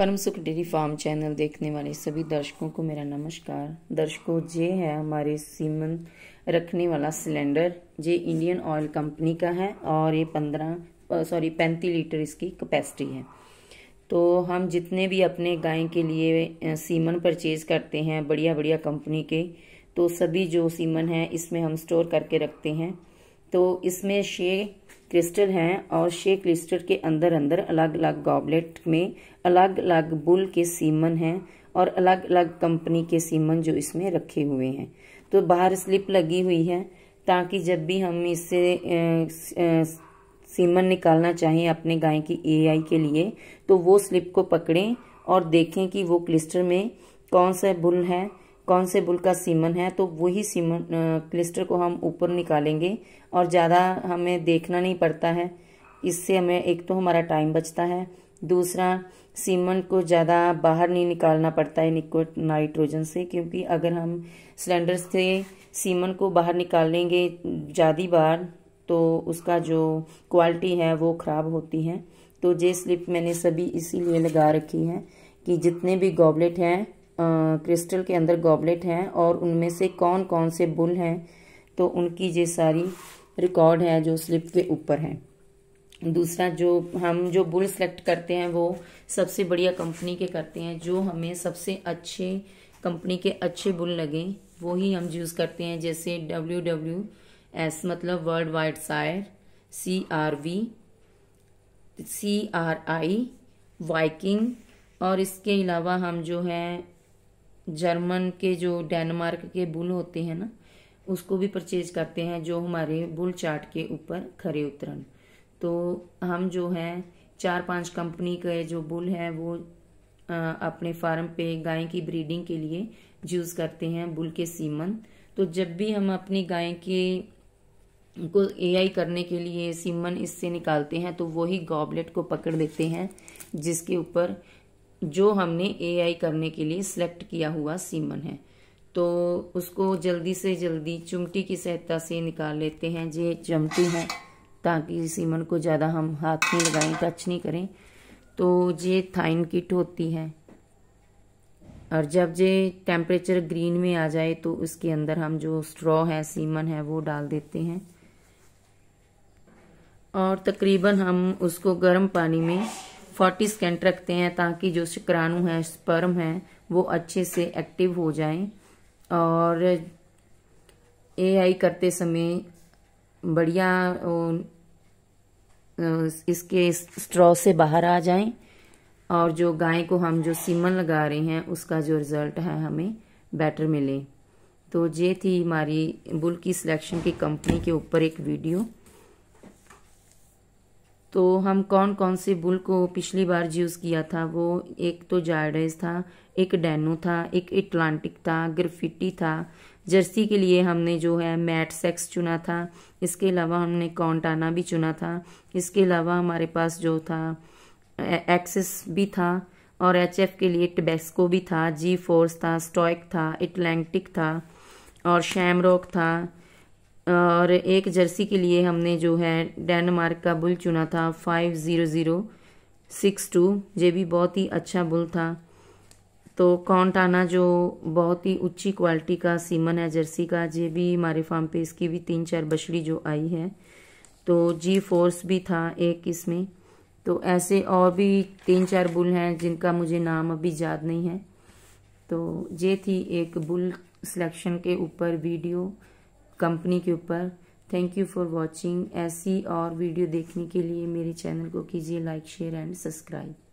परम सुख dairy farm channel देखने वाले सभी दर्शकों को मेरा नमस्कार दर्शकों ये है हमारे सीमन रखने वाला सिलेंडर ये इंडियन ऑयल कंपनी का है और ये पंद्रह सॉरी पैंतीस लीटर इसकी कैपेसिटी है तो हम जितने भी अपने गाय के लिए सीमन परचेज करते हैं बढ़िया बढ़िया कंपनी के तो सभी जो सीमन है इसमें हम स्टोर करके रखते हैं तो इसमें छः क्रिस्टल हैं और छः क्रिस्टल के अंदर अंदर अलग अलग गॉबलेट में अलग अलग बुल के सीमन हैं और अलग अलग कंपनी के सीमन जो इसमें रखे हुए हैं तो बाहर स्लिप लगी हुई है ताकि जब भी हम इससे सीमन निकालना चाहें अपने गाय की एआई के लिए तो वो स्लिप को पकड़ें और देखें कि वो क्लिस्टर में कौन सा बुल है कौन से बुल का सीमन है तो वही सीमन क्लिस्टर को हम ऊपर निकालेंगे और ज़्यादा हमें देखना नहीं पड़ता है इससे हमें एक तो हमारा टाइम बचता है दूसरा सीमन को ज़्यादा बाहर नहीं निकालना पड़ता है निको नाइट्रोजन से क्योंकि अगर हम सिलेंडर से सीमन को बाहर निकालेंगे ज़्यादा बार तो उसका जो क्वालिटी है वो ख़राब होती है तो जे स्लिप मैंने सभी इसीलिए लगा रखी है कि जितने भी गॉबलेट हैं क्रिस्टल के अंदर गॉबलेट हैं और उनमें से कौन कौन से बुल हैं तो उनकी ये सारी रिकॉर्ड है जो स्लिप के ऊपर है दूसरा जो हम जो बुल सेलेक्ट करते हैं वो सबसे बढ़िया कंपनी के करते हैं जो हमें सबसे अच्छे कंपनी के अच्छे बुल लगे वो ही हम यूज़ करते हैं जैसे डब्ल्यू डब्ल्यू एस मतलब वर्ल्ड वाइड सायर C R V C R I वाइकिंग और इसके अलावा हम जो हैं जर्मन के जो डेनमार्क के बुल होते हैं ना उसको भी परचेज करते हैं जो हमारे बुल चार्ट के ऊपर खरे उतरन तो हम जो हैं चार पांच कंपनी के जो बुल हैं वो अपने फार्म पे गाय की ब्रीडिंग के लिए यूज़ करते हैं बुल के सीमन तो जब भी हम अपनी गाय के को एआई करने के लिए सीमन इससे निकालते हैं तो वही गॉबलेट को पकड़ लेते हैं जिसके ऊपर जो हमने एआई करने के लिए सिलेक्ट किया हुआ सीमन है तो उसको जल्दी से जल्दी चुमटी की सहायता से निकाल लेते हैं ये चमटी है ताकि सीमन को ज़्यादा हम हाथ नहीं लगाएं टच नहीं करें तो ये थाइन किट होती है और जब ये टेम्परेचर ग्रीन में आ जाए तो उसके अंदर हम जो स्ट्रॉ है सीमन है वो डाल देते हैं और तकरीबन हम उसको गर्म पानी में फोर्टी स्कैंट रखते हैं ताकि जो शुक्राणु हैं स्पर्म है वो अच्छे से एक्टिव हो जाए और एआई करते समय बढ़िया इसके स्ट्रॉ से बाहर आ जाए और जो गाय को हम जो सीमन लगा रहे हैं उसका जो रिज़ल्ट है हमें बेटर मिले तो ये थी हमारी बुल की सिलेक्शन की कंपनी के ऊपर एक वीडियो तो हम कौन कौन से बुल को पिछली बार यूज़ किया था वो एक तो जायडेज था एक डेनो था एक एटलांटिक था ग्रफिटी था जर्सी के लिए हमने जो है मैट सेक्स चुना था इसके अलावा हमने कॉन्टाना भी चुना था इसके अलावा हमारे पास जो था एक्सेस भी था और एचएफ के लिए टबेस्को भी था जी फोर्स था स्टॉइक था एटलैंटिक था और शैमरॉक था और एक जर्सी के लिए हमने जो है डेनमार्क का बुल चुना था five zero zero six two ये भी बहुत ही अच्छा बुल था तो कॉन्टाना जो बहुत ही ऊंची क्वालिटी का सीमन है जर्सी का ये भी हमारे फार्म पे इसकी भी तीन चार बछड़ी जो आई है तो जी फोर्स भी था एक इसमें तो ऐसे और भी तीन चार बुल हैं जिनका मुझे नाम अभी याद नहीं है तो ये थी एक बुल सिलेक्शन के ऊपर वीडियो कंपनी के ऊपर थैंक यू फॉर वॉचिंग ऐसी और वीडियो देखने के लिए मेरे चैनल को कीजिए लाइक शेयर एंड सब्सक्राइब